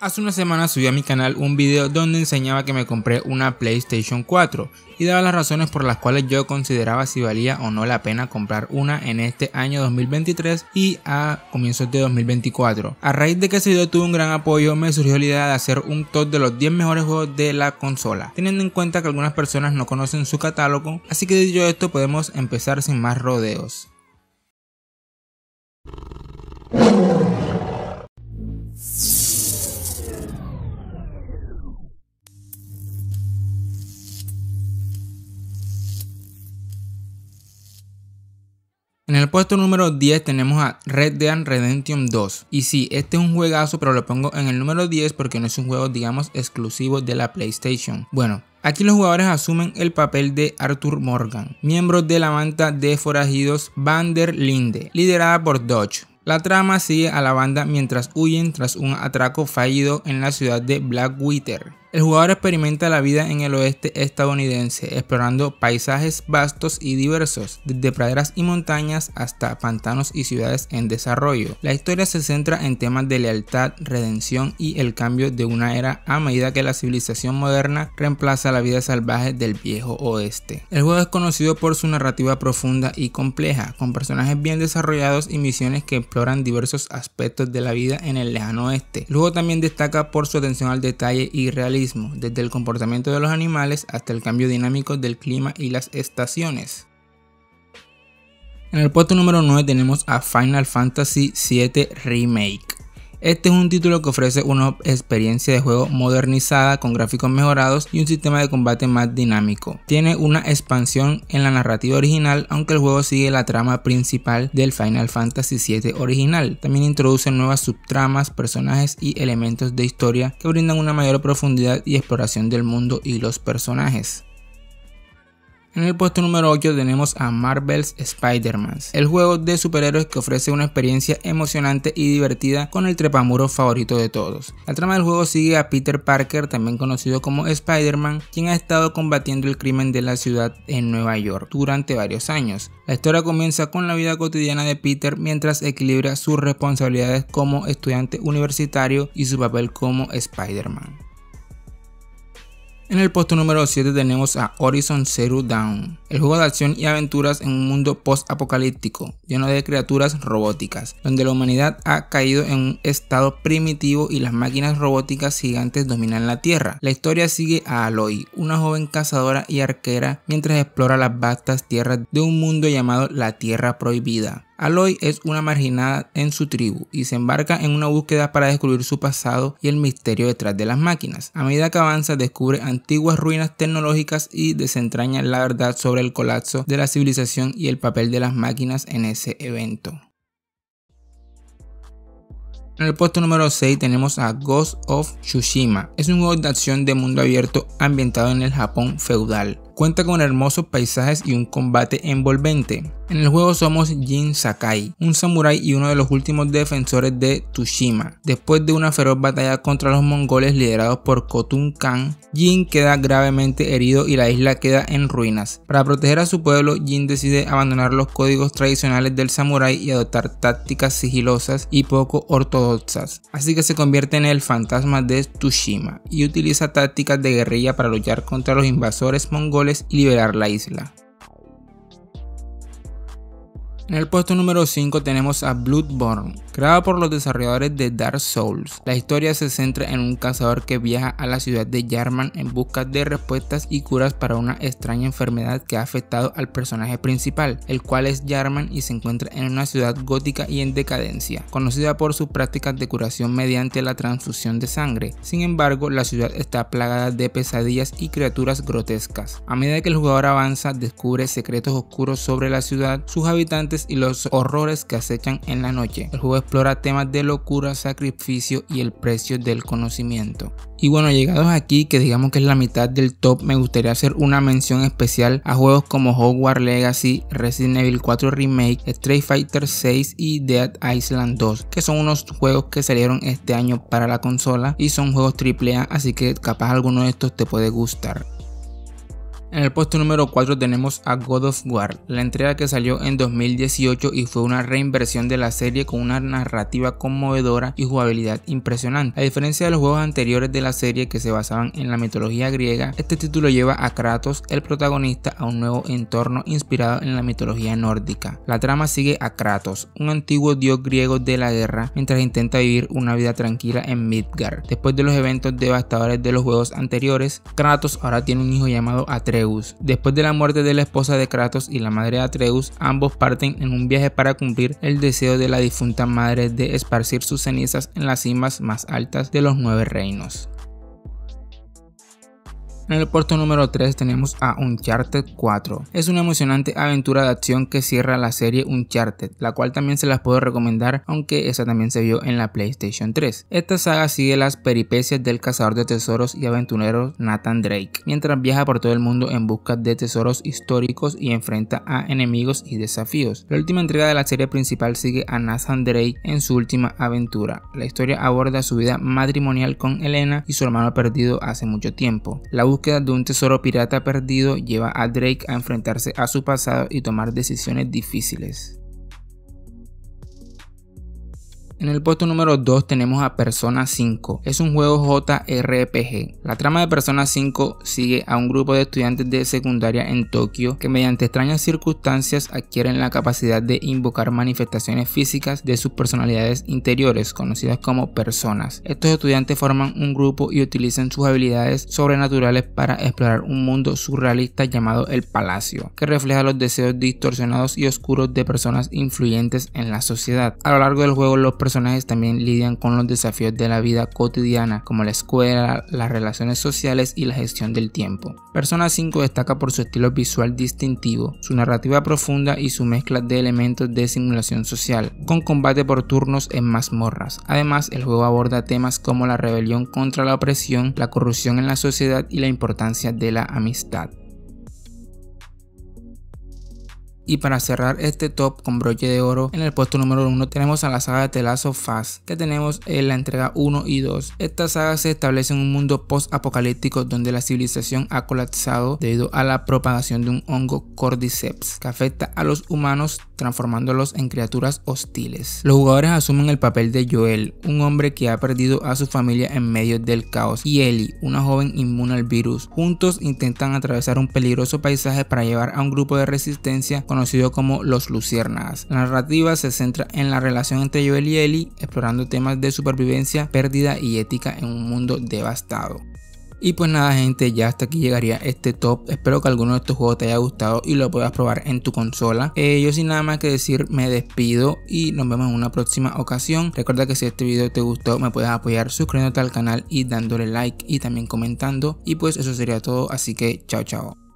Hace una semana subí a mi canal un video donde enseñaba que me compré una PlayStation 4 y daba las razones por las cuales yo consideraba si valía o no la pena comprar una en este año 2023 y a comienzos de 2024. A raíz de que ese video tuvo un gran apoyo, me surgió la idea de hacer un top de los 10 mejores juegos de la consola, teniendo en cuenta que algunas personas no conocen su catálogo, así que dicho esto podemos empezar sin más rodeos. En el puesto número 10 tenemos a Red Dead Redemption 2. Y sí, este es un juegazo, pero lo pongo en el número 10 porque no es un juego, digamos, exclusivo de la PlayStation. Bueno, Aquí los jugadores asumen el papel de Arthur Morgan, miembro de la banda de forajidos Van Linde, liderada por Dodge. La trama sigue a la banda mientras huyen tras un atraco fallido en la ciudad de Blackwater. El jugador experimenta la vida en el oeste estadounidense, explorando paisajes vastos y diversos, desde praderas y montañas hasta pantanos y ciudades en desarrollo. La historia se centra en temas de lealtad, redención y el cambio de una era a medida que la civilización moderna reemplaza la vida salvaje del viejo oeste. El juego es conocido por su narrativa profunda y compleja, con personajes bien desarrollados y misiones que exploran diversos aspectos de la vida en el lejano oeste. El juego también destaca por su atención al detalle y realidad desde el comportamiento de los animales hasta el cambio dinámico del clima y las estaciones. En el puesto número 9 tenemos a Final Fantasy VII Remake. Este es un título que ofrece una experiencia de juego modernizada con gráficos mejorados y un sistema de combate más dinámico. Tiene una expansión en la narrativa original, aunque el juego sigue la trama principal del Final Fantasy VII original. También introduce nuevas subtramas, personajes y elementos de historia que brindan una mayor profundidad y exploración del mundo y los personajes. En el puesto número 8 tenemos a Marvel's Spider-Man, el juego de superhéroes que ofrece una experiencia emocionante y divertida con el trepamuro favorito de todos. La trama del juego sigue a Peter Parker, también conocido como Spider-Man, quien ha estado combatiendo el crimen de la ciudad en Nueva York durante varios años. La historia comienza con la vida cotidiana de Peter mientras equilibra sus responsabilidades como estudiante universitario y su papel como Spider-Man. En el puesto número 7 tenemos a Horizon Zero Dawn, el juego de acción y aventuras en un mundo post-apocalíptico, lleno de criaturas robóticas, donde la humanidad ha caído en un estado primitivo y las máquinas robóticas gigantes dominan la Tierra. La historia sigue a Aloy, una joven cazadora y arquera, mientras explora las vastas tierras de un mundo llamado la Tierra Prohibida, Aloy es una marginada en su tribu y se embarca en una búsqueda para descubrir su pasado y el misterio detrás de las máquinas. A medida que avanza descubre antiguas ruinas tecnológicas y desentraña la verdad sobre el colapso de la civilización y el papel de las máquinas en ese evento. En el puesto número 6 tenemos a Ghost of Tsushima. Es un juego de acción de mundo abierto ambientado en el Japón feudal. Cuenta con hermosos paisajes y un combate envolvente. En el juego somos Jin Sakai, un samurái y uno de los últimos defensores de Tushima. Después de una feroz batalla contra los mongoles liderados por Kotun Khan, Jin queda gravemente herido y la isla queda en ruinas. Para proteger a su pueblo, Jin decide abandonar los códigos tradicionales del samurái y adoptar tácticas sigilosas y poco ortodoxas. Así que se convierte en el fantasma de Tsushima y utiliza tácticas de guerrilla para luchar contra los invasores mongoles y liberar la isla. En el puesto número 5 tenemos a Bloodborne, creado por los desarrolladores de Dark Souls. La historia se centra en un cazador que viaja a la ciudad de Yarman en busca de respuestas y curas para una extraña enfermedad que ha afectado al personaje principal, el cual es Yarman y se encuentra en una ciudad gótica y en decadencia, conocida por sus prácticas de curación mediante la transfusión de sangre. Sin embargo, la ciudad está plagada de pesadillas y criaturas grotescas. A medida que el jugador avanza, descubre secretos oscuros sobre la ciudad, sus habitantes y los horrores que acechan en la noche. El juego explora temas de locura, sacrificio y el precio del conocimiento. Y bueno, llegados aquí, que digamos que es la mitad del top, me gustaría hacer una mención especial a juegos como Hogwarts Legacy, Resident Evil 4 Remake, Street Fighter 6 y Dead Island 2, que son unos juegos que salieron este año para la consola y son juegos AAA, así que capaz alguno de estos te puede gustar. En el puesto número 4 tenemos a God of War, la entrega que salió en 2018 y fue una reinversión de la serie con una narrativa conmovedora y jugabilidad impresionante. A diferencia de los juegos anteriores de la serie que se basaban en la mitología griega, este título lleva a Kratos, el protagonista, a un nuevo entorno inspirado en la mitología nórdica. La trama sigue a Kratos, un antiguo dios griego de la guerra, mientras intenta vivir una vida tranquila en Midgard. Después de los eventos devastadores de los juegos anteriores, Kratos ahora tiene un hijo llamado Atreus Después de la muerte de la esposa de Kratos y la madre de Atreus, ambos parten en un viaje para cumplir el deseo de la difunta madre de esparcir sus cenizas en las cimas más altas de los nueve reinos. En el puerto número 3 tenemos a Uncharted 4. Es una emocionante aventura de acción que cierra la serie Uncharted, la cual también se las puedo recomendar, aunque esa también se vio en la PlayStation 3. Esta saga sigue las peripecias del cazador de tesoros y aventurero Nathan Drake, mientras viaja por todo el mundo en busca de tesoros históricos y enfrenta a enemigos y desafíos. La última entrega de la serie principal sigue a Nathan Drake en su última aventura. La historia aborda su vida matrimonial con Elena y su hermano perdido hace mucho tiempo. La búsqueda de un tesoro pirata perdido lleva a Drake a enfrentarse a su pasado y tomar decisiones difíciles. En el puesto número 2 tenemos a Persona 5. Es un juego JRPG. La trama de Persona 5 sigue a un grupo de estudiantes de secundaria en Tokio que mediante extrañas circunstancias adquieren la capacidad de invocar manifestaciones físicas de sus personalidades interiores, conocidas como personas. Estos estudiantes forman un grupo y utilizan sus habilidades sobrenaturales para explorar un mundo surrealista llamado el Palacio, que refleja los deseos distorsionados y oscuros de personas influyentes en la sociedad. A lo largo del juego los personajes también lidian con los desafíos de la vida cotidiana, como la escuela, las relaciones sociales y la gestión del tiempo. Persona 5 destaca por su estilo visual distintivo, su narrativa profunda y su mezcla de elementos de simulación social, con combate por turnos en mazmorras. Además, el juego aborda temas como la rebelión contra la opresión, la corrupción en la sociedad y la importancia de la amistad. Y para cerrar este top con broche de oro, en el puesto número 1 tenemos a la saga de telazo faz que tenemos en la entrega 1 y 2. Esta saga se establece en un mundo post-apocalíptico donde la civilización ha colapsado debido a la propagación de un hongo cordyceps que afecta a los humanos transformándolos en criaturas hostiles. Los jugadores asumen el papel de Joel, un hombre que ha perdido a su familia en medio del caos, y Ellie, una joven inmune al virus. Juntos intentan atravesar un peligroso paisaje para llevar a un grupo de resistencia con conocido como Los Luciernas. La narrativa se centra en la relación entre Joel y Ellie, explorando temas de supervivencia, pérdida y ética en un mundo devastado. Y pues nada gente, ya hasta aquí llegaría este top. Espero que alguno de estos juegos te haya gustado y lo puedas probar en tu consola. Eh, yo sin nada más que decir, me despido y nos vemos en una próxima ocasión. Recuerda que si este video te gustó, me puedes apoyar suscribiéndote al canal y dándole like y también comentando. Y pues eso sería todo, así que chao chao.